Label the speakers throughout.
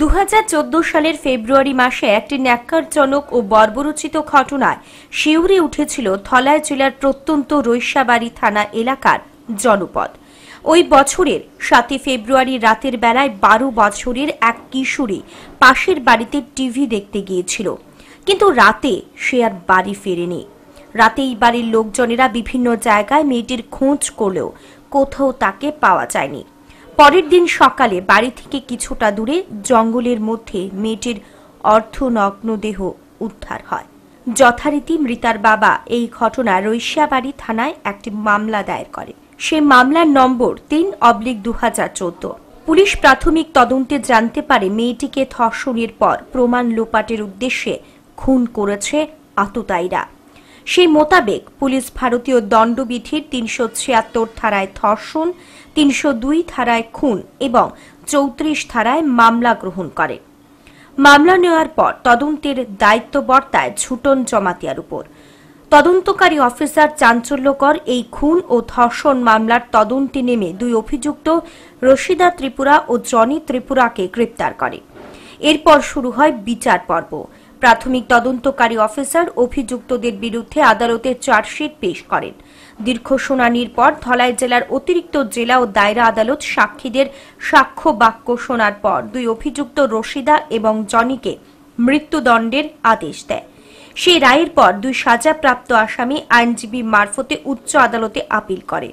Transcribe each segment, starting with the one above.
Speaker 1: দু সালের ফেব্রুয়ারি মাসে একটি ন্যাক্কারজনক ও বর্বরোচিত ঘটনায় শিউরে উঠেছিল ধলাই জেলার প্রত্যন্ত রৈশাবাড়ি থানা এলাকার জনপদ ওই বছরের সাতই ফেব্রুয়ারি রাতের বেলায় বারো বছরের এক কিশোরী পাশের বাড়িতে টিভি দেখতে গিয়েছিল কিন্তু রাতে সে আর বাড়ি ফেরেনি রাতেই বাড়ির লোকজনেরা বিভিন্ন জায়গায় মেয়েটির খোঁজ করলেও কোথাও তাকে পাওয়া যায়নি পরের দিন সকালে বাড়ি থেকে কিছুটা দূরে জঙ্গলের মধ্যে মেয়েটির অর্ধনগ্ন দেহ উদ্ধার হয় যথারীতি মৃতার বাবা এই ঘটনা রৈশিয়াবাড়ি থানায় একটি মামলা দায়ের করে সে মামলার নম্বর তিন অবলিক দু পুলিশ প্রাথমিক তদন্তে জানতে পারে মেয়েটিকে ধর্ষণের পর প্রমাণ লোপাটের উদ্দেশ্যে খুন করেছে আততায়ীরা সেই মোতাবেক পুলিশ ভারতীয় দণ্ডবিধির তিনশো ছিয়াত্তর ধারায় ধর্ষণ তিনশো দুই ধারায় খুন এবং চৌত্রিশ ধারায় মামলা গ্রহণ করে মামলা নেওয়ার পর তদন্তের দায়িত্ব বর্তায় ছুটন জমাতিয়ার উপর তদন্তকারী অফিসার চাঞ্চল্যকর এই খুন ও ধর্ষণ মামলার তদন্তে নেমে দুই অভিযুক্ত রশিদা ত্রিপুরা ও জনি ত্রিপুরাকে গ্রেপ্তার করে এরপর শুরু হয় বিচার পর্ব প্রাথমিক তদন্তকারী অফিসার অভিযুক্তদের বিরুদ্ধে আদালতে চার্জশিট পেশ করেন দীর্ঘ শুনানির পর ধলাই জেলার অতিরিক্ত জেলা ও দায়রা আদালত সাক্ষীদের সাক্ষ্য বাক্য শোনার পর দুই অভিযুক্ত রশিদা এবং জনিকে মৃত্যুদণ্ডের আদেশ দেয় সেই রায়ের পর দুই সাজাপ্রাপ্ত আসামি আইনজীবী মারফতে উচ্চ আদালতে আপিল করে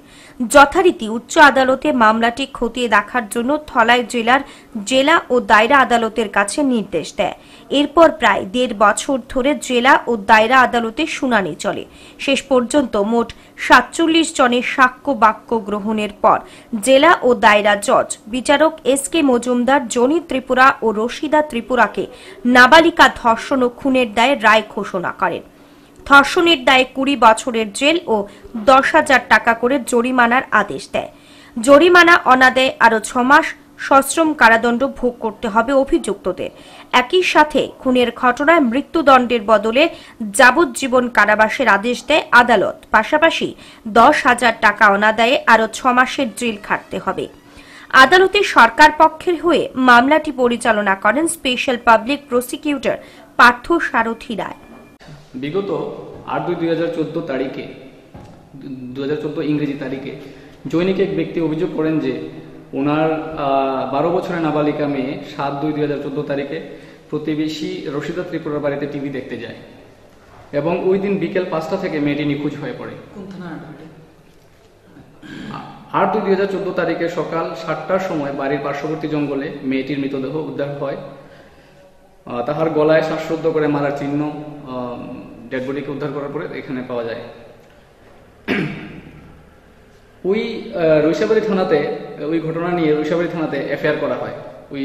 Speaker 1: যথারীতি উচ্চ আদালতে মামলাটি খতিয়ে দেখার জন্য থলাই জেলার জেলা ও দায়রা আদালতের কাছে নির্দেশ দেয় এরপর প্রায় দেড় বছর ধরে জেলা ও দায়রা আদালতে শুনানি চলে শেষ পর্যন্ত মোট সাতচল্লিশ জনের সাক্ষ্য বাক্য গ্রহণের পর জেলা ও দায়রা জজ বিচারক এস কে মজুমদার জনি ত্রিপুরা ও রশিদা ত্রিপুরাকে নাবালিকা ধর্ষণ ও খুনের দায়ে রায় ঘোষণা করেন ধর্ষণের দায়ে কুড়ি বছরের জেল ও দশ হাজার টাকা করে জরিমানার আদেশ দেয় জরিমানা অনাদায় আরও ছমাস মাস সশ্রম কারাদণ্ড ভোগ করতে হবে অভিযুক্তদের একই সাথে খুনের ঘটনায় মৃত্যুদণ্ডের বদলে যাবজ্জীবন কারাবাসের আদেশ দেয় আদালত পাশাপাশি দশ হাজার টাকা অনাদায়ে আরও ছ মাসের জেল খাটতে হবে আদালতে সরকার পক্ষের হয়ে মামলাটি পরিচালনা করেন special public prosecutor Partha Sarathi Roy
Speaker 2: বিগত আট দুই দুই হাজার তারিখে দু হাজার চোদ্দো ইংরেজি তারিখে জৈনিক এক ব্যক্তি অভিযোগ করেন যে ওনার বারো বছরের নাবালিকা মেয়ে সাত দুই দুই হাজার চোদ্দো তারিখে প্রতিবেশী রশিদা ত্রিপুরার বাড়িতে টিভি দেখতে যায় এবং ওই দিন বিকেল পাঁচটা থেকে মেয়েটি নিখোঁজ হয়ে পড়ে আট দুই দুই হাজার চোদ্দো তারিখে সকাল সাতটার সময় বাড়ির পার্শ্ববর্তী জঙ্গলে মেয়েটির মৃতদেহ উদ্ধার হয় তাহার গলায় শ্বাসরুদ্ধ করে মারার চিহ্ন ডেড বডিকে উদ্ধার করার পরে এখানে পাওয়া যায় ওই রৈশাবাড়ি থানাতে ওই ঘটনা নিয়ে রুশাবাড়ি থানাতে এফআইআর করা হয় ওই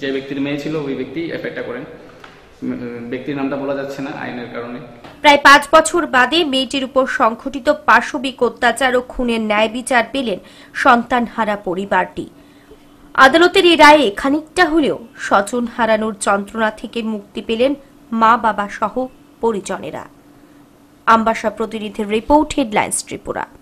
Speaker 2: যে ব্যক্তির মেয়ে ছিল ওই ব্যক্তি এফআইআরটা করেন ব্যক্তির নামটা বলা যাচ্ছে না আইনের কারণে
Speaker 1: প্রায় পাঁচ বছর বাদে মেয়েটির উপর সংঘটিত পাশবিক অত্যাচার ও খুনের ন্যায় বিচার পেলেন সন্তান হারা পরিবারটি আদালতের এই রায়ে খানিকটা হলেও স্বজন হারানোর যন্ত্রণা থেকে মুক্তি পেলেন মা বাবা সহ পরিজনেরা আম্বাসা প্রতিনিধির রিপোর্ট হেডলাইন্স ত্রিপুরা